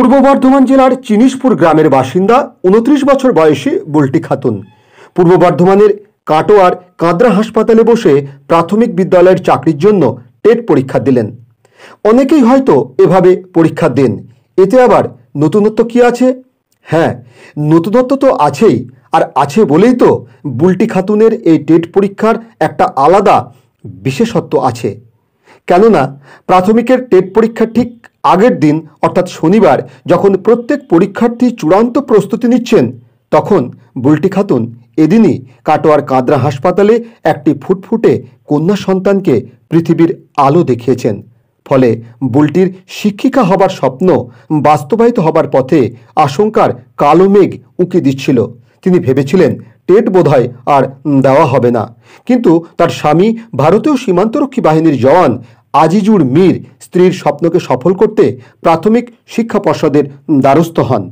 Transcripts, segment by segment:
পূর্ব বর্ধমান জেলার চিনিশপুর গ্রামের বাসিন্দা উনত্রিশ বছর বয়সী বুলটি খাতুন পূর্ব বর্ধমানের কাটোয়ার কাঁদরা হাসপাতালে বসে প্রাথমিক বিদ্যালয়ের চাকরির জন্য টেট পরীক্ষা দিলেন অনেকেই হয়তো এভাবে পরীক্ষা দেন এতে আবার নতুনত্ব কি আছে হ্যাঁ নতুনত্ব তো আছেই আর আছে বলেই তো বুলটি খাতুনের এই টেট পরীক্ষার একটা আলাদা বিশেষত্ব আছে কেননা প্রাথমিকের টেট পরীক্ষা ঠিক আগের দিন অর্থাৎ শনিবার যখন প্রত্যেক পরীক্ষার্থী চূড়ান্ত প্রস্তুতি নিচ্ছেন তখন বুলটি খাতুন এদিনই কাটোয়ার কাদরা হাসপাতালে একটি ফুটফুটে কন্যা সন্তানকে পৃথিবীর আলো দেখিয়েছেন ফলে বুলটির শিক্ষিকা হবার স্বপ্ন বাস্তবায়িত হবার পথে আশঙ্কার কালো মেঘ উঁকি দিচ্ছিল তিনি ভেবেছিলেন টেট বোধহয় আর দেওয়া হবে না কিন্তু তার স্বামী ভারতীয় সীমান্তরক্ষী বাহিনীর জওয়ান আজিজুর মীর স্ত্রীর স্বপ্নকে সফল করতে প্রাথমিক শিক্ষা পর্ষদের দ্বারস্থ হন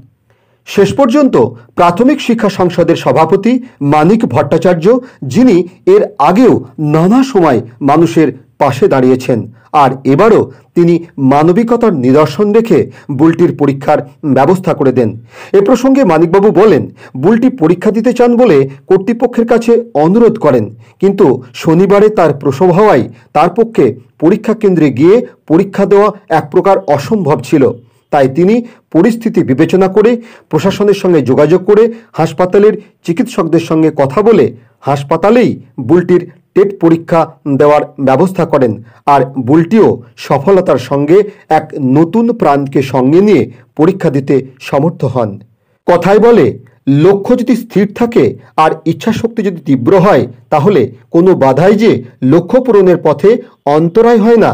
শেষ পর্যন্ত প্রাথমিক শিক্ষা সংসদের সভাপতি মানিক ভট্টাচার্য যিনি এর আগেও নানা সময় মানুষের পাশে দাঁড়িয়েছেন আর এবারও তিনি মানবিকতার নিদর্শন রেখে বুলটির পরীক্ষার ব্যবস্থা করে দেন এ প্রসঙ্গে মানিকবাবু বলেন বুলটি পরীক্ষা দিতে চান বলে কর্তৃপক্ষের কাছে অনুরোধ করেন কিন্তু শনিবারে তার প্রসব হওয়ায় তার পক্ষে পরীক্ষা কেন্দ্রে গিয়ে পরীক্ষা দেওয়া এক প্রকার অসম্ভব ছিল তাই তিনি পরিস্থিতি বিবেচনা করে প্রশাসনের সঙ্গে যোগাযোগ করে হাসপাতালের চিকিৎসকদের সঙ্গে কথা বলে হাসপাতালেই বুলটির টেট পরীক্ষা দেওয়ার ব্যবস্থা করেন আর বুলটিও সফলতার সঙ্গে এক নতুন প্রাণকে সঙ্গে নিয়ে পরীক্ষা দিতে সমর্থ হন কথায় বলে লক্ষ্য যদি স্থির থাকে আর ইচ্ছাশক্তি যদি তীব্র হয় তাহলে কোনো বাধাই যে লক্ষ্য পূরণের পথে অন্তরায় হয় না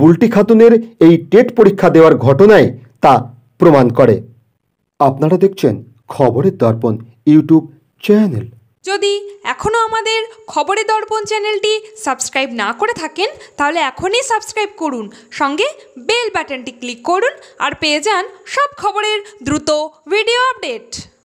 বুলটি খাতুনের এই টেট পরীক্ষা দেওয়ার ঘটনায় তা প্রমাণ করে আপনারা দেখছেন খবরের দর্পণ ইউটিউব চ্যানেল যদি এখনও আমাদের খবরের দর্পণ চ্যানেলটি সাবস্ক্রাইব না করে থাকেন তাহলে এখনই সাবস্ক্রাইব করুন সঙ্গে বেল বাটনটি ক্লিক করুন আর পেয়ে যান সব খবরের দ্রুত ভিডিও আপডেট